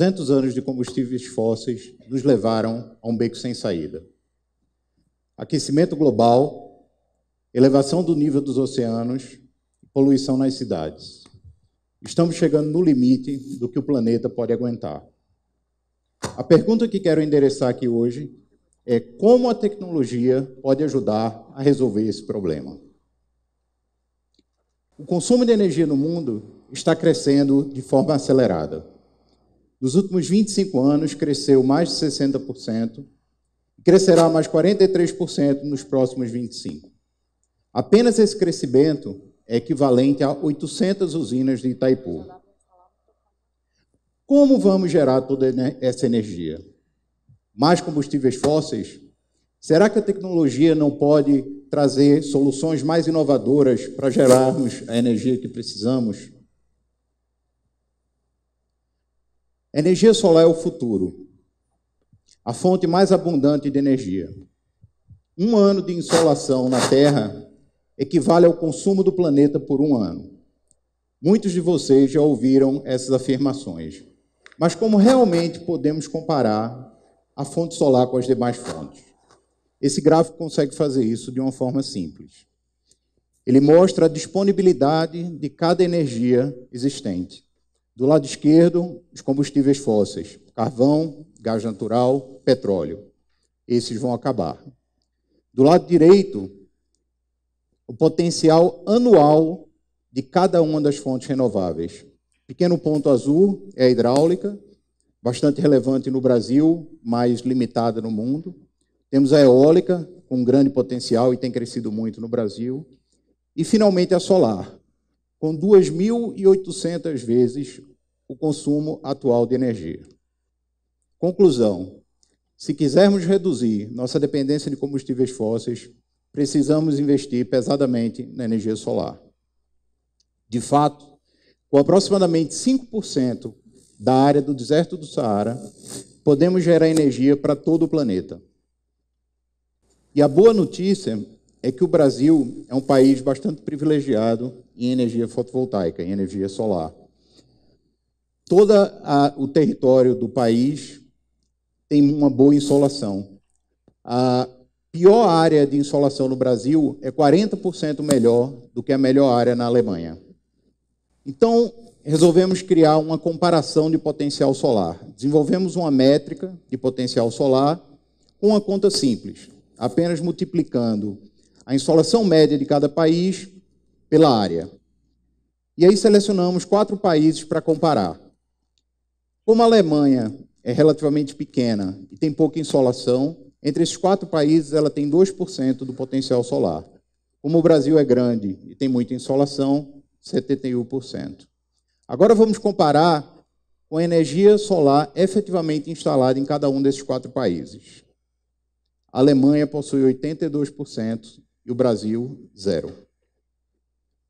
200 anos de combustíveis fósseis nos levaram a um beco sem saída. Aquecimento global, elevação do nível dos oceanos, poluição nas cidades. Estamos chegando no limite do que o planeta pode aguentar. A pergunta que quero endereçar aqui hoje é como a tecnologia pode ajudar a resolver esse problema. O consumo de energia no mundo está crescendo de forma acelerada. Nos últimos 25 anos, cresceu mais de 60%, e crescerá mais 43% nos próximos 25. Apenas esse crescimento é equivalente a 800 usinas de Itaipu. Como vamos gerar toda essa energia? Mais combustíveis fósseis? Será que a tecnologia não pode trazer soluções mais inovadoras para gerarmos a energia que precisamos? A energia solar é o futuro, a fonte mais abundante de energia. Um ano de insolação na Terra equivale ao consumo do planeta por um ano. Muitos de vocês já ouviram essas afirmações. Mas como realmente podemos comparar a fonte solar com as demais fontes? Esse gráfico consegue fazer isso de uma forma simples. Ele mostra a disponibilidade de cada energia existente. Do lado esquerdo, os combustíveis fósseis: carvão, gás natural, petróleo. Esses vão acabar. Do lado direito, o potencial anual de cada uma das fontes renováveis. Pequeno ponto azul é a hidráulica, bastante relevante no Brasil, mas limitada no mundo. Temos a eólica, com grande potencial e tem crescido muito no Brasil. E, finalmente, a solar, com 2.800 vezes o consumo atual de energia. Conclusão: se quisermos reduzir nossa dependência de combustíveis fósseis, precisamos investir pesadamente na energia solar. De fato, com aproximadamente 5% da área do deserto do Saara, podemos gerar energia para todo o planeta. E a boa notícia é que o Brasil é um país bastante privilegiado em energia fotovoltaica, em energia solar todo o território do país tem uma boa insolação. A pior área de insolação no Brasil é 40% melhor do que a melhor área na Alemanha. Então, resolvemos criar uma comparação de potencial solar. Desenvolvemos uma métrica de potencial solar com uma conta simples, apenas multiplicando a insolação média de cada país pela área. E aí selecionamos quatro países para comparar. Como a Alemanha é relativamente pequena e tem pouca insolação, entre esses quatro países ela tem 2% do potencial solar. Como o Brasil é grande e tem muita insolação, 71%. Agora vamos comparar com a energia solar efetivamente instalada em cada um desses quatro países. A Alemanha possui 82% e o Brasil, zero.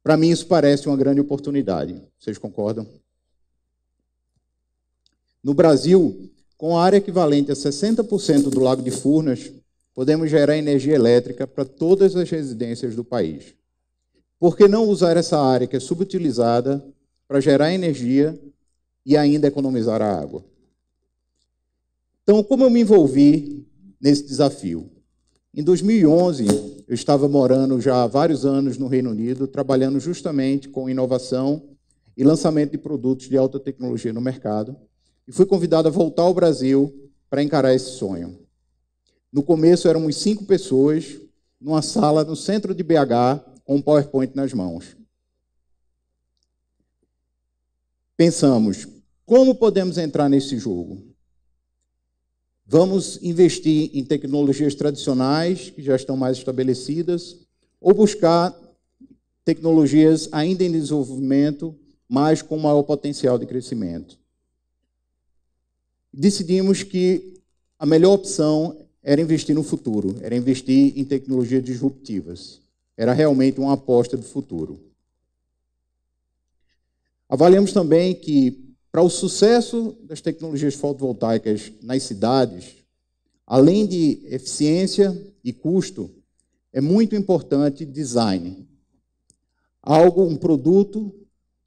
Para mim, isso parece uma grande oportunidade. Vocês concordam? No Brasil, com a área equivalente a 60% do Lago de Furnas, podemos gerar energia elétrica para todas as residências do país. Por que não usar essa área que é subutilizada para gerar energia e ainda economizar a água? Então, como eu me envolvi nesse desafio? Em 2011, eu estava morando já há vários anos no Reino Unido, trabalhando justamente com inovação e lançamento de produtos de alta tecnologia no mercado e fui convidado a voltar ao Brasil para encarar esse sonho. No começo éramos cinco pessoas numa sala no centro de BH com um PowerPoint nas mãos. Pensamos, como podemos entrar nesse jogo? Vamos investir em tecnologias tradicionais que já estão mais estabelecidas ou buscar tecnologias ainda em desenvolvimento, mas com maior potencial de crescimento decidimos que a melhor opção era investir no futuro, era investir em tecnologias disruptivas. Era realmente uma aposta do futuro. Avaliamos também que, para o sucesso das tecnologias fotovoltaicas nas cidades, além de eficiência e custo, é muito importante design. Algo, um produto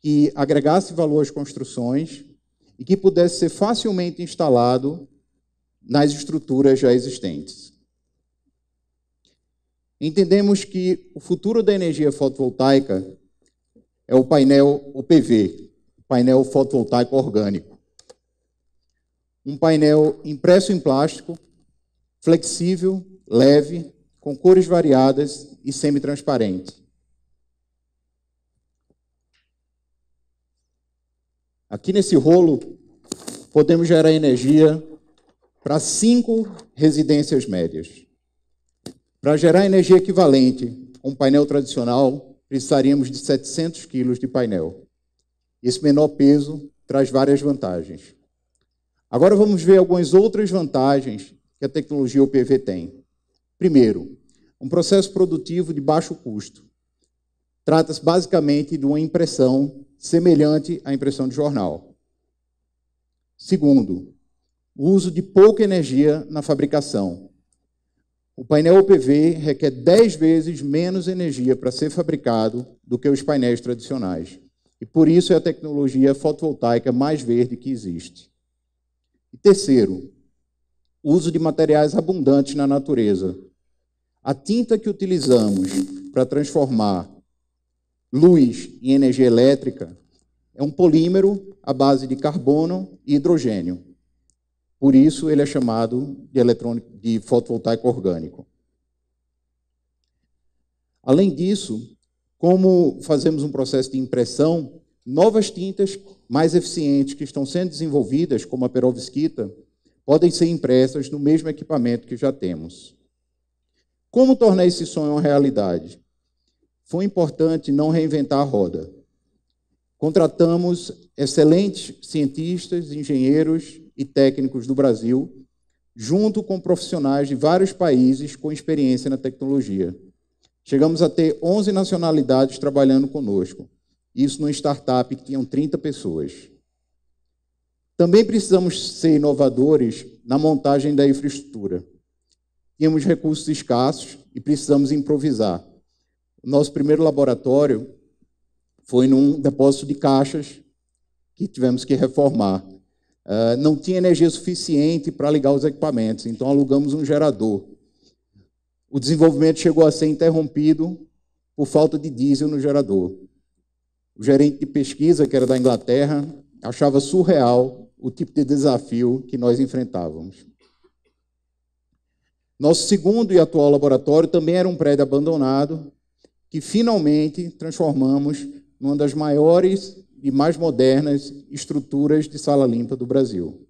que agregasse valor às construções e que pudesse ser facilmente instalado nas estruturas já existentes. Entendemos que o futuro da energia fotovoltaica é o painel OPV, painel fotovoltaico orgânico. Um painel impresso em plástico, flexível, leve, com cores variadas e semi-transparente. Aqui nesse rolo, podemos gerar energia para cinco residências médias. Para gerar energia equivalente a um painel tradicional, precisaríamos de 700 quilos de painel. Esse menor peso traz várias vantagens. Agora vamos ver algumas outras vantagens que a tecnologia UPV tem. Primeiro, um processo produtivo de baixo custo. Trata-se basicamente de uma impressão semelhante à impressão de jornal. Segundo, o uso de pouca energia na fabricação. O painel PV requer 10 vezes menos energia para ser fabricado do que os painéis tradicionais. E por isso é a tecnologia fotovoltaica mais verde que existe. E terceiro, uso de materiais abundantes na natureza. A tinta que utilizamos para transformar luz e energia elétrica, é um polímero à base de carbono e hidrogênio. Por isso ele é chamado de, eletrônico, de fotovoltaico orgânico. Além disso, como fazemos um processo de impressão, novas tintas mais eficientes que estão sendo desenvolvidas, como a perovskita, podem ser impressas no mesmo equipamento que já temos. Como tornar esse sonho uma realidade? foi importante não reinventar a roda. Contratamos excelentes cientistas, engenheiros e técnicos do Brasil, junto com profissionais de vários países com experiência na tecnologia. Chegamos a ter 11 nacionalidades trabalhando conosco. Isso numa startup que tinham 30 pessoas. Também precisamos ser inovadores na montagem da infraestrutura. Tínhamos recursos escassos e precisamos improvisar. O nosso primeiro laboratório foi num depósito de caixas que tivemos que reformar. Uh, não tinha energia suficiente para ligar os equipamentos, então alugamos um gerador. O desenvolvimento chegou a ser interrompido por falta de diesel no gerador. O gerente de pesquisa, que era da Inglaterra, achava surreal o tipo de desafio que nós enfrentávamos. Nosso segundo e atual laboratório também era um prédio abandonado, que finalmente transformamos numa das maiores e mais modernas estruturas de sala limpa do Brasil.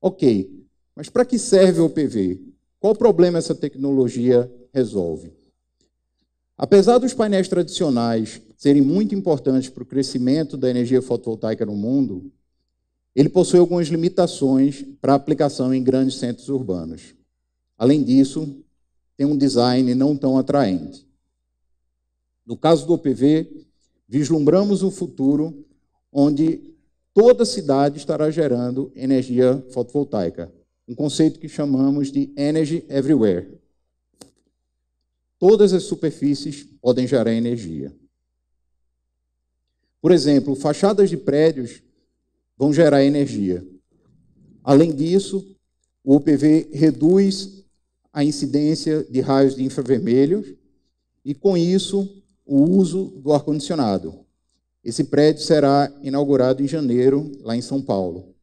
Ok, mas para que serve o PV? Qual problema essa tecnologia resolve? Apesar dos painéis tradicionais serem muito importantes para o crescimento da energia fotovoltaica no mundo, ele possui algumas limitações para aplicação em grandes centros urbanos. Além disso, tem um design não tão atraente. No caso do OPV, vislumbramos um futuro onde toda cidade estará gerando energia fotovoltaica, um conceito que chamamos de Energy Everywhere. Todas as superfícies podem gerar energia. Por exemplo, fachadas de prédios vão gerar energia. Além disso, o UPV reduz a incidência de raios de infravermelhos e, com isso, o uso do ar-condicionado. Esse prédio será inaugurado em janeiro, lá em São Paulo.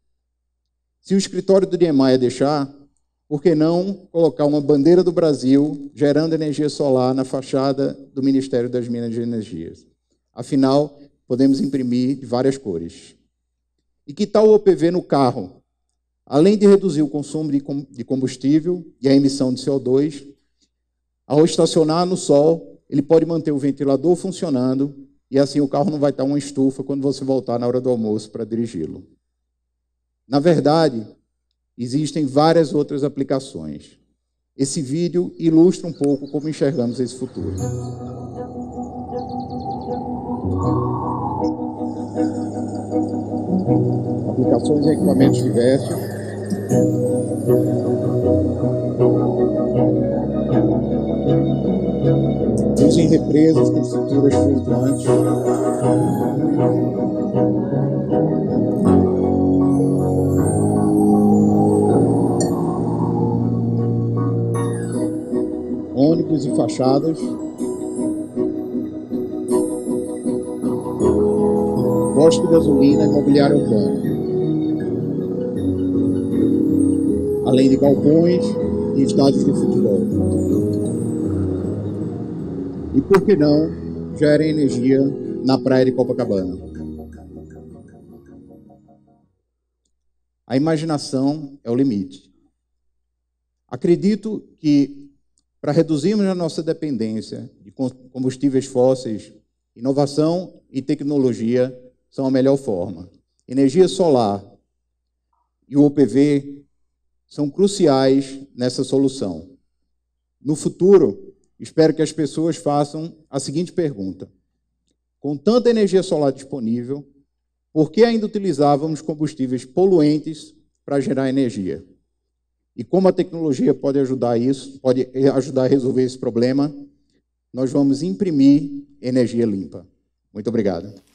Se o escritório do Niemeyer deixar, por que não colocar uma bandeira do Brasil gerando energia solar na fachada do Ministério das Minas e Energias? Afinal, podemos imprimir de várias cores. E que tal o OPV no carro? Além de reduzir o consumo de combustível e a emissão de CO2, ao estacionar no sol, ele pode manter o ventilador funcionando e assim o carro não vai estar uma estufa quando você voltar na hora do almoço para dirigi-lo. Na verdade, existem várias outras aplicações. Esse vídeo ilustra um pouco como enxergamos esse futuro. Aplicações e equipamentos diversos Surgem represas com estruturas flutuantes. Ônibus e fachadas. Posto de gasolina e mobiliário urbano. além de galpões e estádios de futebol. E por que não gerem energia na praia de Copacabana? A imaginação é o limite. Acredito que para reduzirmos a nossa dependência de combustíveis fósseis, inovação e tecnologia são a melhor forma. Energia solar e o OPV são cruciais nessa solução. No futuro, espero que as pessoas façam a seguinte pergunta: com tanta energia solar disponível, por que ainda utilizávamos combustíveis poluentes para gerar energia? E como a tecnologia pode ajudar isso, pode ajudar a resolver esse problema? Nós vamos imprimir energia limpa. Muito obrigado.